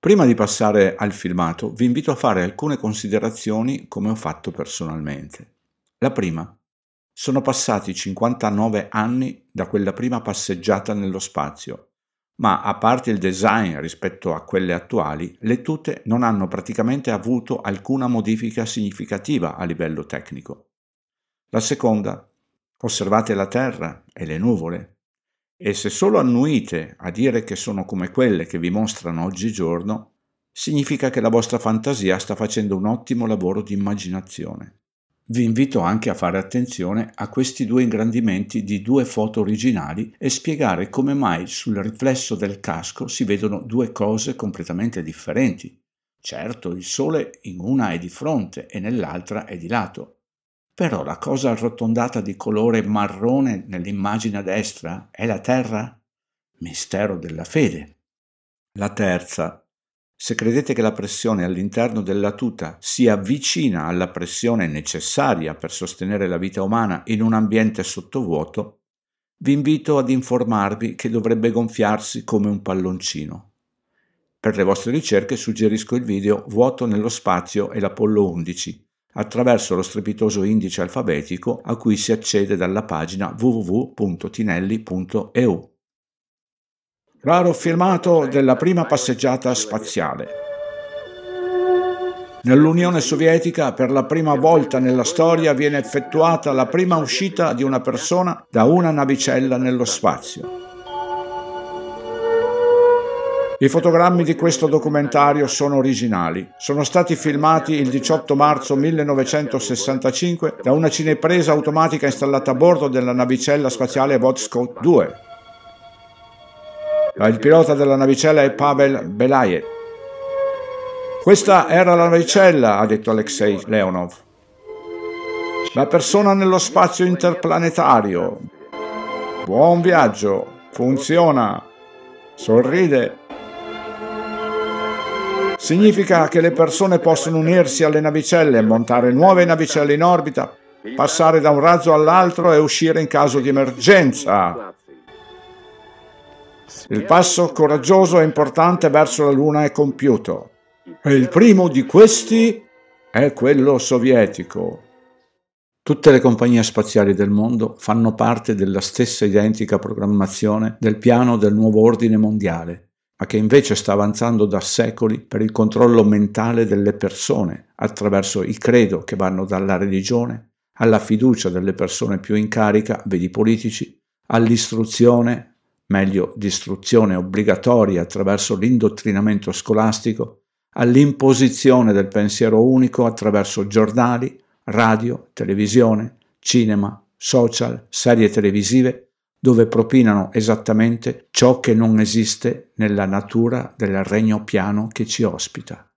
Prima di passare al filmato, vi invito a fare alcune considerazioni come ho fatto personalmente. La prima. Sono passati 59 anni da quella prima passeggiata nello spazio, ma a parte il design rispetto a quelle attuali, le tute non hanno praticamente avuto alcuna modifica significativa a livello tecnico. La seconda. Osservate la Terra e le nuvole. E se solo annuite a dire che sono come quelle che vi mostrano oggigiorno, significa che la vostra fantasia sta facendo un ottimo lavoro di immaginazione. Vi invito anche a fare attenzione a questi due ingrandimenti di due foto originali e spiegare come mai sul riflesso del casco si vedono due cose completamente differenti. Certo, il sole in una è di fronte e nell'altra è di lato, però la cosa arrotondata di colore marrone nell'immagine a destra è la terra? Mistero della fede. La terza. Se credete che la pressione all'interno della tuta sia vicina alla pressione necessaria per sostenere la vita umana in un ambiente sottovuoto, vi invito ad informarvi che dovrebbe gonfiarsi come un palloncino. Per le vostre ricerche suggerisco il video Vuoto nello spazio e l'Apollo 11 attraverso lo strepitoso indice alfabetico a cui si accede dalla pagina www.tinelli.eu. Raro filmato della prima passeggiata spaziale. Nell'Unione Sovietica per la prima volta nella storia viene effettuata la prima uscita di una persona da una navicella nello spazio. I fotogrammi di questo documentario sono originali. Sono stati filmati il 18 marzo 1965 da una cinepresa automatica installata a bordo della navicella spaziale Voskhod ah, 2. Il pilota della navicella è Pavel Belayev. Questa era la navicella, ha detto Alexei Leonov. La persona nello spazio interplanetario. Buon viaggio, funziona, sorride Significa che le persone possono unirsi alle navicelle, montare nuove navicelle in orbita, passare da un razzo all'altro e uscire in caso di emergenza. Il passo coraggioso e importante verso la Luna è compiuto. E il primo di questi è quello sovietico. Tutte le compagnie spaziali del mondo fanno parte della stessa identica programmazione del piano del nuovo ordine mondiale, ma che invece sta avanzando da secoli per il controllo mentale delle persone attraverso i credo che vanno dalla religione alla fiducia delle persone più in carica, vedi politici, all'istruzione, meglio distruzione obbligatoria attraverso l'indottrinamento scolastico, all'imposizione del pensiero unico attraverso giornali, radio, televisione, cinema, social, serie televisive dove propinano esattamente ciò che non esiste nella natura del regno piano che ci ospita.